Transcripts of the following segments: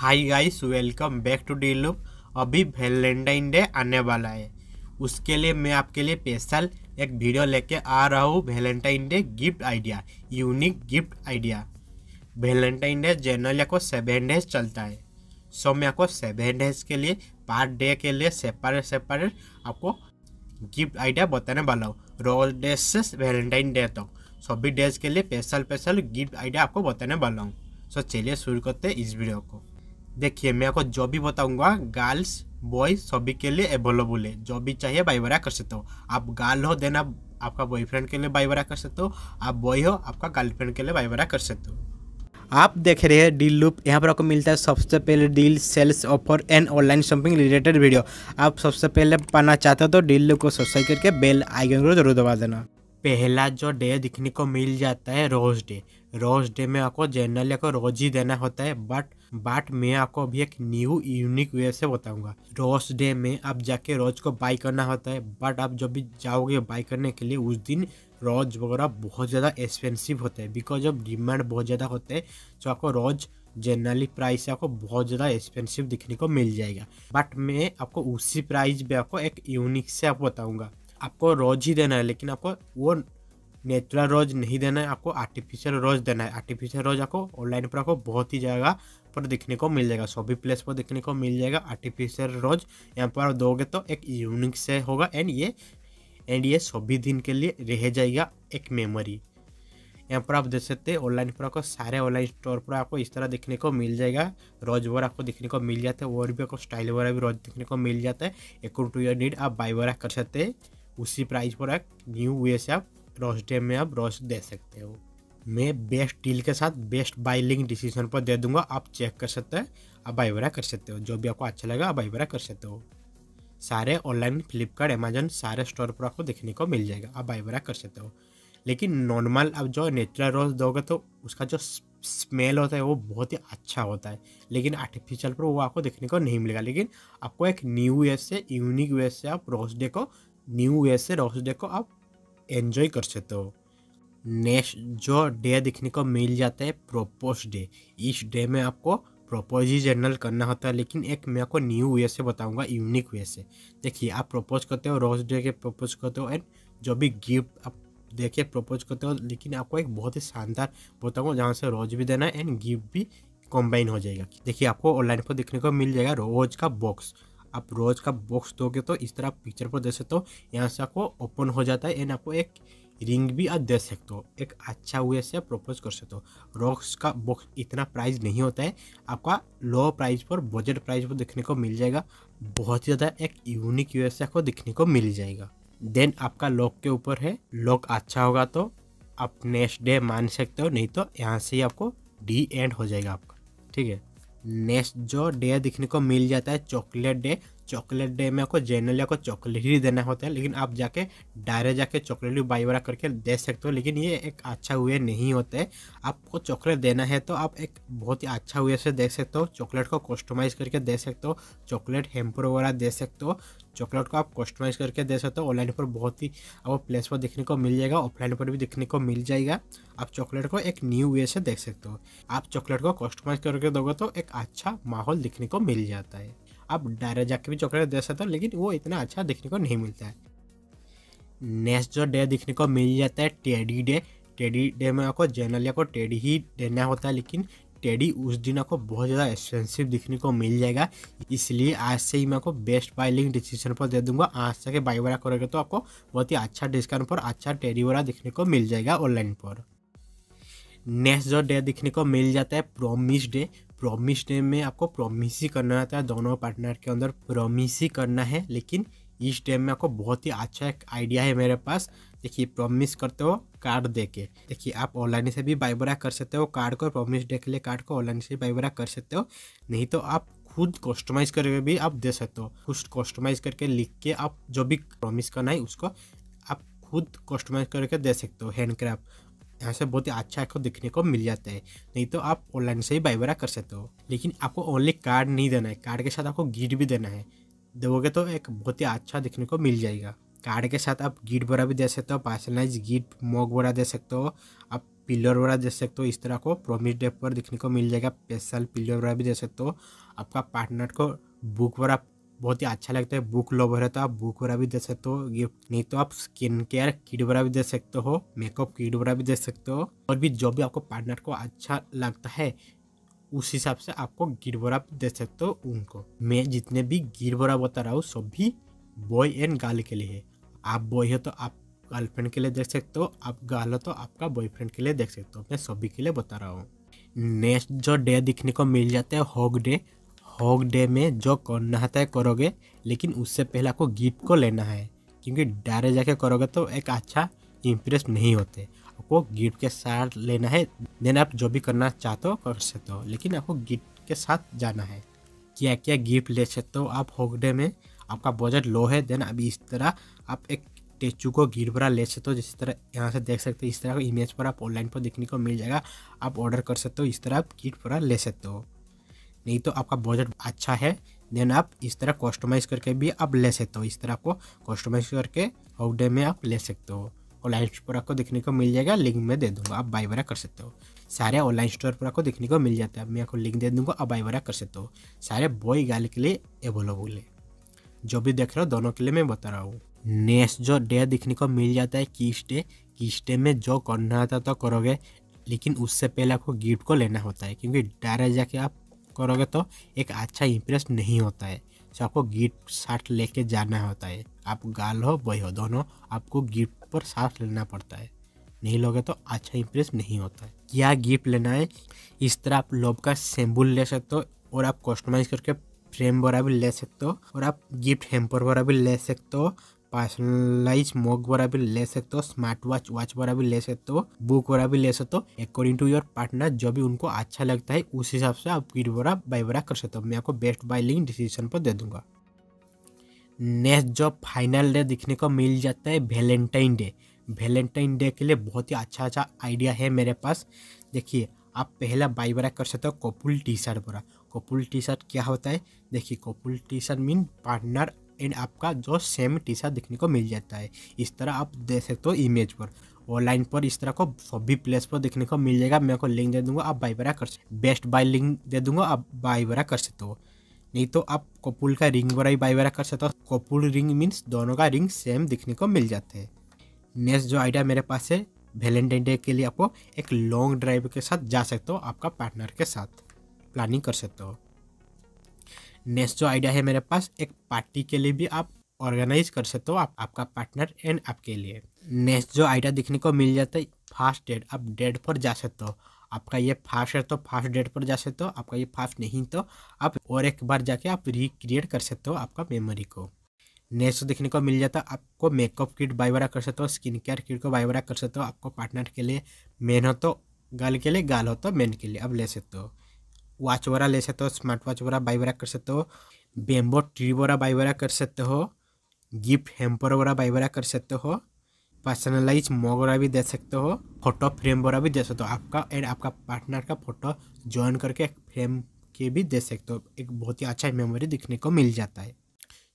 hi guys welcome back to Deal Loop Valentine day आने वाला है उसके लिए मैं आपके लिए स्पेशल एक वीडियो लेके आ रहा हूँ Valentine day gift idea unique gift idea Valentine day generally आपको सेवन डेज चलता है सो मैं आपको सेवन डेज के लिए पार्ट डे के लिए सेपरेट सेपरेट आपको गिफ्ट आइडिया बताने वाला हूँ रोज डे से वैलेंटाइन डे तक सभी डेज के लिए स्पेशल स्पेशल गिफ्ट आइडिया आपको बताने वाला हूँ सो चलिए शुरू करते हैं इस वीडियो को देखिए मैं आपको जो भी बताऊंगा गर्ल्स बॉय सभी के लिए अवेलेबल है जो भी चाहिए बाइबरा कर सकते हो आप गर्ल हो देना आपका बॉयफ्रेंड के लिए बाइबरा कर सकते हो आप बॉय हो आपका गर्लफ्रेंड के लिए बाइबरा कर सकते हो आप देख रहे हैं डील लूप यहाँ पर आपको मिलता है सबसे पहले deal sales offer and online shopping related video आप सबसे पहले पाना चाहते हो तो डील लूप को सब्सक्राइब करके बेल आइकन को जरूर दबा देना पहला जो डे दिखने को मिल जाता है रोज डे रोज डे में आपको जनरली आपको रोज ही देना होता है बट बट मैं आपको अभी एक न्यू यूनिक वे से बताऊंगा रोज डे में आप जाके रोज को बाई करना होता है बट आप जब भी जाओगे बाई करने के लिए उस दिन रोज वगैरह बहुत ज़्यादा एक्सपेंसिव होता है बिकॉज ऑफ डिमांड बहुत ज़्यादा होता है तो आपको रोज जनरली प्राइस आपको बहुत ज़्यादा एक्सपेंसिव दिखने को मिल जाएगा बट मैं आपको उसी प्राइस पे आपको एक यूनिक से आपको बताऊँगा आपको रोज ही देना है लेकिन आपको वो नेचुरल रोज नहीं देना है आपको आर्टिफिशियल रोज देना है आर्टिफिशियल रोज आपको ऑनलाइन पर आपको बहुत ही जगह पर देखने को मिल जाएगा सभी प्लेस पर देखने को मिल जाएगा आर्टिफिशियल रोज यहाँ पर आप दोगे तो एक यूनिक से होगा एंड ये एंड ये सभी दिन के लिए रह जाएगा एक मेमोरी यहाँ पर आप देख सकते हैं ऑनलाइन पर आपको सारे ऑनलाइन स्टोर पर आपको इस तरह देखने को मिल जाएगा रोज वर आपको देखने को मिल जाता है और भी आपको स्टाइल वगैरह भी रोज देखने को मिल जाता है एक टू योर नीड आप बाई वगैरह कर सकते हैं उसी प्राइस पर आप न्यू वे से आप डे में आप रॉस दे सकते हो मैं बेस्ट डील के साथ बेस्ट बाई लिंक डिसीजन पर दे दूंगा आप चेक कर सकते हैं आप बाई वरा कर सकते हो जो भी आपको अच्छा लगा आप बाई वरा कर सकते हो सारे ऑनलाइन फ्लिपकार्ट अमेजन सारे स्टोर पर आपको देखने को मिल जाएगा आप बाई वरा कर सकते हो लेकिन नॉर्मल आप जो नेचुरल रोज दोगे तो उसका जो स्मेल होता है वो बहुत ही अच्छा होता है लेकिन आर्टिफिशियल पर वो आपको देखने को नहीं मिलेगा लेकिन आपको एक न्यू वे से यूनिक वे से आप रोज डे को न्यू वे से रॉक्स डे को आप एंजॉय कर सकते हो नेक्स्ट जो डे देखने को मिल जाता है प्रोपोज डे इस डे में आपको प्रपोज ही जनरल करना होता है लेकिन एक मैं आपको न्यू वे से बताऊंगा यूनिक वे से देखिए आप प्रपोज करते हो रोज डे के प्रपोज करते हो एंड जो भी गिफ्ट आप देखिए प्रपोज करते हो लेकिन आपको एक बहुत ही शानदार बताऊँगा जहाँ से रोज भी देना है एंड गिफ्ट भी कॉम्बाइन हो जाएगा देखिए आपको ऑनलाइन पर देखने को मिल जाएगा रोज का बॉक्स आप रोज़ का बॉक्स दोगे तो इस तरह आप पिक्चर पर दे सकते हो यहाँ से आपको ओपन हो जाता है एंड आपको एक रिंग भी आप दे सकते हो एक अच्छा वे से प्रपोज कर सकते हो रॉक्स का बॉक्स इतना प्राइस नहीं होता है आपका लो प्राइस पर बजट प्राइस पर देखने को मिल जाएगा बहुत ही ज़्यादा एक यूनिक वे से आपको देखने को मिल जाएगा देन आपका लॉक के ऊपर है लॉक अच्छा होगा तो आप नेक्स्ट डे मान सकते हो नहीं तो यहाँ से ही आपको डी एंड हो जाएगा आपका ठीक है नेक्स्ट जो डे दिखने को मिल जाता है चॉकलेट डे चॉकलेट डे में आपको जनरली आपको चॉकलेट ही देना होता है लेकिन आप जाके डायरेक्ट जाके चॉकलेट भी बाई वाला करके दे सकते हो लेकिन ये एक अच्छा वे नहीं होता है आपको चॉकलेट देना है तो आप एक बहुत ही अच्छा वे से दे सकते हो चॉकलेट को कस्टमाइज करके दे सकते हो चॉकलेट हेम्पर वगैरह दे सकते हो चॉकलेट को आप कस्टमाइज करके दे सकते हो ऑनलाइन पर बहुत ही आपको प्लेस पर देखने को मिल जाएगा ऑफलाइन पर भी देखने को मिल जाएगा आप चॉकलेट को एक न्यू वे से देख सकते हो आप चॉकलेट को कस्टमाइज करके दोगे तो एक अच्छा माहौल देखने को मिल जाता है आप डायरेक्ट जाके भी चॉकलेट दे सकते हो लेकिन वो इतना अच्छा देखने को नहीं मिलता है नेक्स्ट जो डे देखने को मिल जाता है टेडी डे टेडी डे में आपको जनरली आपको टेडी ही देना होता है लेकिन टेडी उस दिन आपको बहुत ज़्यादा एक्सपेंसिव दिखने को मिल जाएगा इसलिए आज से ही मैं आपको बेस्ट बाय लिंक डिस्क्रिप्शन पर दे दूंगा आज से के बाई वाला करोगे तो आपको बहुत ही अच्छा डिस्काउंट पर अच्छा टेडी वाला दिखने को मिल जाएगा ऑनलाइन पर नेक्स्ट जो डे दिखने को मिल जाता है प्रोमिस डे प्रोमिस नेम में आपको प्रोमिस ही करना रहता है दोनों पार्टनर के अंदर प्रोमिस ही करना है लेकिन इस डेम में आपको बहुत ही अच्छा एक आइडिया है मेरे पास देखिए प्रॉमिस करते हो कार्ड देके देखिए आप ऑनलाइन से भी बाइबरा कर सकते हो कार्ड को प्रॉमिस डे के लिए कार्ड को ऑनलाइन से बाइबरा कर सकते हो नहीं तो आप खुद कस्टमाइज करके भी आप दे सकते हो खुद कस्टमाइज करके लिख के आप जो भी प्रॉमिस करना है उसको आप खुद कस्टमाइज करके दे सकते हो हैंड क्राफ्ट यहाँ से बहुत ही अच्छा आपको दिखने को मिल जाता है नहीं तो आप ऑनलाइन से ही बाई वगैरह कर सकते हो लेकिन आपको ओनली कार्ड नहीं देना है कार्ड के साथ आपको गिट भी देना है दोगे तो एक बहुत ही अच्छा दिखने को मिल जाएगा कार्ड के साथ आप गिट वगैरह भी दे सकते हो पार्सलाइज गिट मॉक वगैरह दे सकते हो आप पिलर वगैरह दे सकते हो इस तरह को प्रोमिस डेप पर दिखने को मिल जाएगा स्पेशल पिलर वगैरह भी दे सकते हो आपका पार्टनर को बुक वगैरह बहुत ही अच्छा लगता है बुक लो है तो आप बुक वगैरह भी दे सकते हो गिफ्ट नहीं तो आप स्किन केयर किट वगैरह भी दे सकते हो मेकअप किट वगैरह भी दे सकते हो और भी जो भी आपको पार्टनर को अच्छा लगता है उस हिसाब से आपको गिर वगैरह दे सकते हो उनको मैं जितने भी गिर वगैरह बता रहा हूँ सभी बॉय एंड गर्ल के लिए है आप बॉय हो तो आप गर्लफ्रेंड के लिए देख सकते हो आप गर्ल हो तो आपका बॉयफ्रेंड के लिए देख सकते हो मैं सभी के लिए बता रहा हूँ नेक्स्ट जो डे दिखने को मिल जाता है हॉक डे हॉक डे में जो करना है तय करोगे लेकिन उससे पहले आपको गिफ्ट को लेना है क्योंकि डायरेक्ट जाके करोगे तो एक अच्छा इम्प्रेस नहीं होते आपको गिफ्ट के साथ लेना है देन आप जो भी करना चाहते हो कर सकते हो लेकिन आपको गिफ्ट के साथ जाना है क्या क्या गिफ्ट ले सकते हो आप हॉकडे में आपका बजट लो है देन अभी इस तरह आप एक स्टेचू को भरा ले सकते हो जिस तरह यहाँ से देख सकते हो इस तरह का इमेज पर आप ऑनलाइन पर देखने को मिल जाएगा आप ऑर्डर कर सकते हो इस तरह आप किट भरा ले सकते हो नहीं तो आपका बजट अच्छा है देन आप इस तरह कस्टमाइज करके भी आप ले सकते हो इस तरह आपको कस्टमाइज करके हाउडे में आप ले सकते हो ऑनलाइन स्टोर आपको देखने को मिल जाएगा लिंक में दे दूंगा आप बाई वगैरह कर सकते हो सारे ऑनलाइन स्टोर पर आपको देखने को मिल जाता है मैं आपको लिंक दे दूंगा आप बाई वगैरह कर सकते हो सारे बॉय गर्ल के लिए अवेलेबल है जो भी देख रहे हो दोनों के लिए मैं बता रहा हूँ नेक्स्ट जो डे देखने को मिल जाता है किस डे किस डे में जो करना होता तो करोगे लेकिन उससे पहले आपको गिफ्ट को लेना होता है क्योंकि डायरेक्ट जाके आप करोगे तो एक अच्छा इम्प्रेस नहीं होता है आपको गिफ्ट शर्ट लेके जाना होता है आप गाल हो बॉय हो दोनों आपको गिफ्ट पर शर्ट लेना पड़ता है नहीं लोगे तो अच्छा इम्प्रेस नहीं होता है क्या गिफ्ट लेना है इस तरह आप लोब का सेम्बुल ले सकते हो और आप कस्टमाइज करके फ्रेम वगैरह भी ले सकते हो और आप गिफ्ट हेम्पर वगैरह भी ले सकते हो पर्सनलाइज मॉक वाला भी ले सकते हो स्मार्ट वॉच वॉच वाला भी ले सकते हो बुक वाला भी ले सकते हो अकॉर्डिंग टू योर पार्टनर जो भी उनको अच्छा लगता है उस हिसाब से आप किट वगैरह बाई वगैरह कर सकते हो मैं आपको बेस्ट बाय लिंक डिसीजन पर दे दूंगा नेक्स्ट जो फाइनल डे दिखने को मिल जाता है वैलेंटाइन डे वैलेंटाइन डे के लिए बहुत ही अच्छा अच्छा आइडिया है मेरे पास देखिए आप पहला बाई बरा कर सकते हो कपूल टी शर्ट बरा कपूल टी शर्ट क्या होता है देखिए couple T shirt mean partner and आपका जो सेम टी शर्ट देखने को मिल जाता है इस तरह आप देख सकते हो इमेज पर ऑनलाइन पर इस तरह को सभी प्लेस पर देखने को मिल जाएगा मैं को लिंक दे दूंगा आप बाई बरा कर सकते बेस्ट बाय लिंक दे दूंगा आप बाई बरा कर सकते हो नहीं तो आप कपूल का रिंग बरा ही बाई बरा कर सकते हो कपूल रिंग मीन्स दोनों का रिंग सेम देखने को मिल जाते हैं नेक्स्ट जो आइडिया मेरे पास है वैलेंटाइन डे के लिए आपको एक लॉन्ग ड्राइव के साथ जा सकते हो आपका पार्टनर के साथ प्लानिंग कर सकते हो नेक्स्ट जो आइडिया है मेरे पास एक पार्टी के लिए भी आप ऑर्गेनाइज कर सकते हो आप आपका पार्टनर एंड आपके लिए नेक्स्ट जो आइडिया देखने को मिल जाता है फास्ट डेट आप डेट पर जा सकते हो आपका ये फास्ट है तो फास्ट डेट पर जा सकते हो आपका ये फास्ट नहीं तो आप और एक बार जाके आप रिक्रिएट कर सकते हो आपका मेमोरी को नेक्स्ट देखने को मिल जाता है आपको मेकअप किट बाई बारा कर सकते हो स्किन केयर किट को बाई बारा कर सकते हो आपको पार्टनर के लिए मेन हो तो गर्ल के लिए गर्ल हो तो मेन के लिए आप ले सकते हो वॉच वगैरह ले सकते हो स्मार्ट वॉच वगैरह बाई वगैरह कर सकते हो बेम्बो ट्री वगैरह बाई वगैरह कर सकते हो गिफ्ट हेम्पर वगैरह बाई वगैरह कर सकते हो पर्सनलाइज मॉग वगैरह भी दे सकते हो फोटो फ्रेम वगैरह भी दे सकते हो आपका एंड आपका पार्टनर का फोटो ज्वाइन करके फ्रेम के भी दे सकते हो एक बहुत ही अच्छा मेमोरी दिखने को मिल जाता है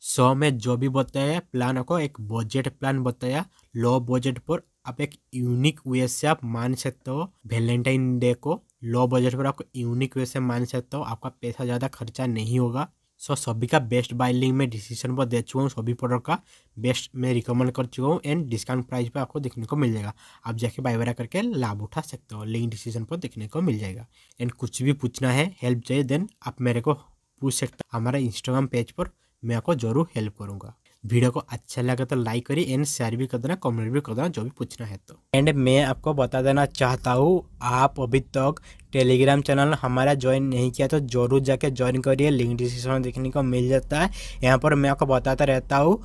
सो so, में जो भी बताया प्लान को एक बजट प्लान बताया लो बजट पर आप एक यूनिक वे से आप मान सकते हो वैलेंटाइन डे को लो बजट पर आपको यूनिक वे से मान सकते हो आपका पैसा ज़्यादा खर्चा नहीं होगा सो सभी का बेस्ट बाय लिंक में डिसीजन पर दे चुका हूँ सभी प्रोडक्ट का बेस्ट मैं रिकमेंड कर चुका हूँ एंड डिस्काउंट प्राइस पर आपको देखने को मिल जाएगा आप जाके बाय बाय करके लाभ उठा सकते हो लिंक डिसीजन पर देखने को मिल जाएगा एंड कुछ भी पूछना है हेल्प चाहिए देन आप मेरे को पूछ सकते हमारा इंस्टाग्राम पेज पर मैं आपको जरूर हेल्प करूँगा वीडियो को अच्छा लगा तो लाइक करिए एंड शेयर भी कर देना कमेंट भी कर देना जो भी पूछना है तो एंड मैं आपको बता देना चाहता हूँ आप अभी तक टेलीग्राम चैनल हमारा ज्वाइन नहीं किया तो जरूर जाके ज्वाइन करिए लिंक डिस्क्रिप्शन में देखने को मिल जाता है यहाँ पर मैं आपको बताता रहता हूँ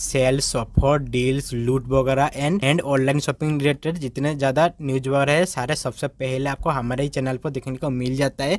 सेल सफर डील्स लूट वगैरह and and online shopping related जितने ज़्यादा न्यूज वगैरह है सारे सबसे पहले आपको हमारे ही चैनल पर देखने को मिल जाता है